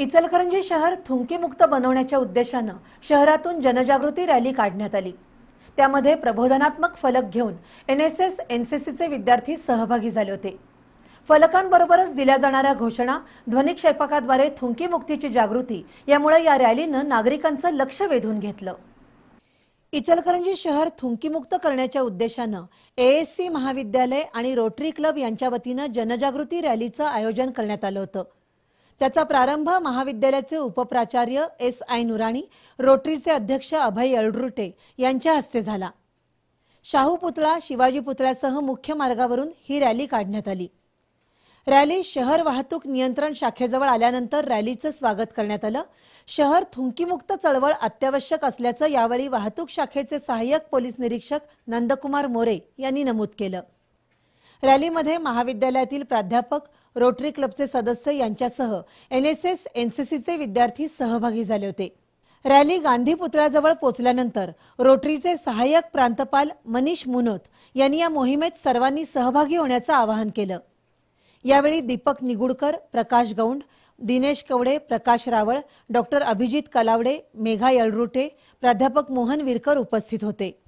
इचलकरंजी शहर थुंकीमुक्त बनवण्याच्या उद्देशानं शहरातून जनजागृती रॅली काढण्यात आली त्यामध्ये प्रबोधनात्मक फलक घेऊन N S S N C सीचे विद्यार्थी सहभागी झाले होते फलकांबरोबरच दिल्या जाणाऱ्या घोषणा ध्वनिक ध्वनिक्षेपकाद्वारे थुंकीमुक्तीची जागृती यामुळे या रॅलीनं नागरिकांचं लक्ष वेधून घेतलं इचलकरंजी शहर थुंकीमुक्त करण्याच्या उद्देशानं एएससी महाविद्यालय आणि रोटरी क्लब यांच्या वतीनं जनजागृती रॅलीचं आयोजन करण्यात आलं होतं त्याचा प्रारंभ महाविद्यालयाचे उपप्राचार्य एस आय नुराणी रोटरीचे अध्यक्ष अभय अळरुटे यांच्या हस्ते झाला शाहू पुतळा शिवाजी पुतळ्यासह मुख्य मार्गावरून ही रॅली काढण्यात आली रॅली शहर वाहतूक नियंत्रण शाखेजवळ आल्यानंतर रॅलीचं स्वागत करण्यात आलं शहर थुंकीमुक्त चळवळ अत्यावश्यक असल्याचं यावेळी वाहतूक शाखेचे सहाय्यक पोलीस निरीक्षक नंदकुमार मोरे यांनी नमूद केलं रॅलीमध्ये महाविद्यालयातील प्राध्यापक रोटरी क्लबचे सदस्य यांच्यासह एनएसएस एनसीसीचे विद्यार्थी सहभागी झाले होते रॅली गांधी पुतळ्याजवळ पोचल्यानंतर रोटरीचे सहाय्यक प्रांतपाल मनीष मुनोत यांनी या मोहिमेत सर्वांनी सहभागी होण्याचं आवाहन केलं यावेळी दीपक निगुडकर प्रकाश गौंड दिनेश कवडे प्रकाश रावळ डॉक्टर अभिजित कलावडे मेघा यळरुटे प्राध्यापक मोहन विरकर उपस्थित होते